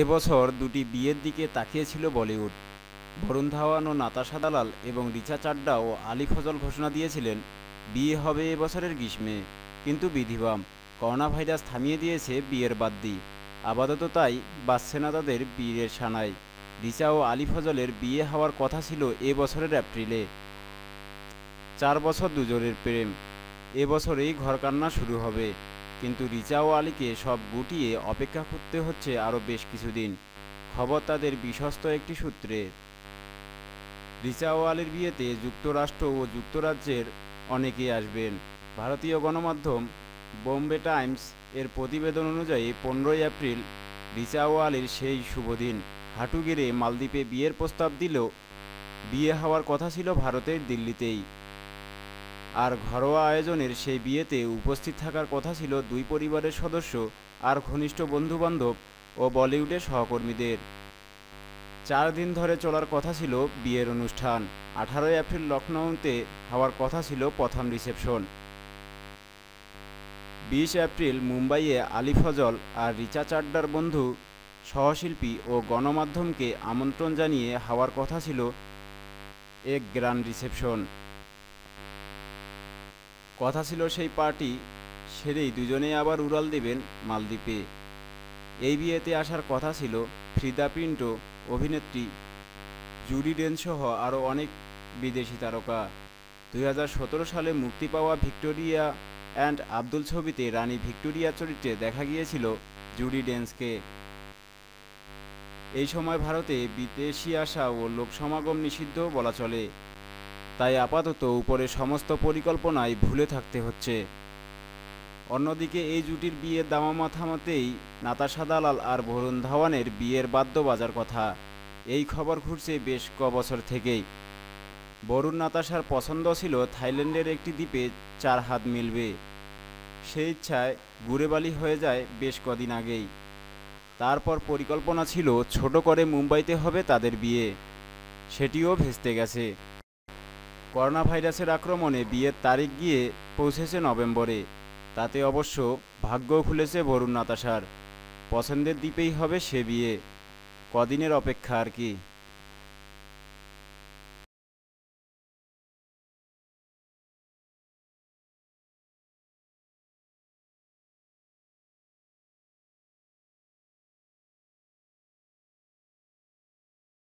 এবছর দুটি বিয়ের দিকে তাকিয়েছিল বলিউড বরুণ ধাওয়ান ও নাতাশা দালাল এবং রিচা চাড্ডা ও আলী ফজল ঘোষণা দিয়েছিলেন বিয়ে হবে এবছরের গ্রীষ্মে কিন্তু বিধিবাম করোনা ভাইরাস থামিয়ে দিয়েছে বিয়ের বাদ্দি আপাতত তাই বাঁচছে না তাদের বিয়ের সানায় রিচা ও আলী ফজলের বিয়ে হওয়ার কথা ছিল এ বছরের এপ্রিলে চার বছর দুজনের প্রেম এবছরেই ঘরকান্না শুরু হবে কিন্তু রিচা আলীকে সব গুটিয়ে অপেক্ষা করতে হচ্ছে আরও বেশ কিছুদিন খবর তাদের বিশ্বস্ত একটি সূত্রে রিচা আলীর বিয়েতে যুক্তরাষ্ট্র ও যুক্তরাজ্যের অনেকেই আসবেন ভারতীয় গণমাধ্যম বোম্বে টাইমস এর প্রতিবেদন অনুযায়ী পনেরোই এপ্রিল রিচা আলীর সেই শুভদিন হাঁটু গেড়ে মালদ্বীপে বিয়ের প্রস্তাব দিল বিয়ে হওয়ার কথা ছিল ভারতের দিল্লিতেই আর ঘরোয়া আয়োজনের সেই বিয়েতে উপস্থিত থাকার কথা ছিল দুই পরিবারের সদস্য আর ঘনিষ্ঠ বন্ধুবান্ধব ও বলিউডের সহকর্মীদের চার দিন ধরে চলার কথা ছিল বিয়ের অনুষ্ঠান আঠারোই এপ্রিল লখনৌতে হওয়ার কথা ছিল প্রথম রিসেপশন বিশ এপ্রিল মুম্বাইয়ে আলী ফজল আর রিচা চাড্ডার বন্ধু সহশিল্পী ও গণমাধ্যমকে আমন্ত্রণ জানিয়ে হওয়ার কথা ছিল এক গ্র্যান্ড রিসেপশন কথা ছিল সেই পার্টি সেরেই দুজনেই আবার উড়াল দেবেন মালদ্বীপে এই বিয়েতে আসার কথা ছিল ফ্রিদা পিন্টো অভিনেত্রী জুডি ডেনসহ আরও অনেক বিদেশি তারকা দুই সালে মুক্তি পাওয়া ভিক্টোরিয়া অ্যান্ড আব্দুল ছবিতে রানী ভিক্টোরিয়া চরিত্রে দেখা গিয়েছিল জুডি ডেন্সকে এই সময় ভারতে বিদেশি আসা ও লোকসমাগম নিষিদ্ধ বলা চলে তাই আপাতত উপরে সমস্ত পরিকল্পনায় ভুলে থাকতে হচ্ছে অন্যদিকে এই জুটির বিয়ের দামা থামাতেই নাতাশা দালাল আর বরুণ ধাওয়ানের বিয়ের বাদ্য বাজার কথা এই খবর ঘুরছে বেশ ক বছর থেকেই বরুণ নাতাশার পছন্দ ছিল থাইল্যান্ডের একটি দ্বীপে চার হাত মিলবে সেই ইচ্ছায় গুড়েবালি হয়ে যায় বেশ কদিন আগেই তারপর পরিকল্পনা ছিল ছোট করে মুম্বাইতে হবে তাদের বিয়ে সেটিও ভেস্তে গেছে করোনা ভাইরাসের আক্রমণে বিয়ের তারিখ গিয়ে পৌঁছেছে নভেম্বরে তাতে অবশ্য ভাগ্য খুলেছে বরুণ নাতাশার পছন্দের দ্বীপেই হবে সে বিয়ে কদিনের অপেক্ষা আর কি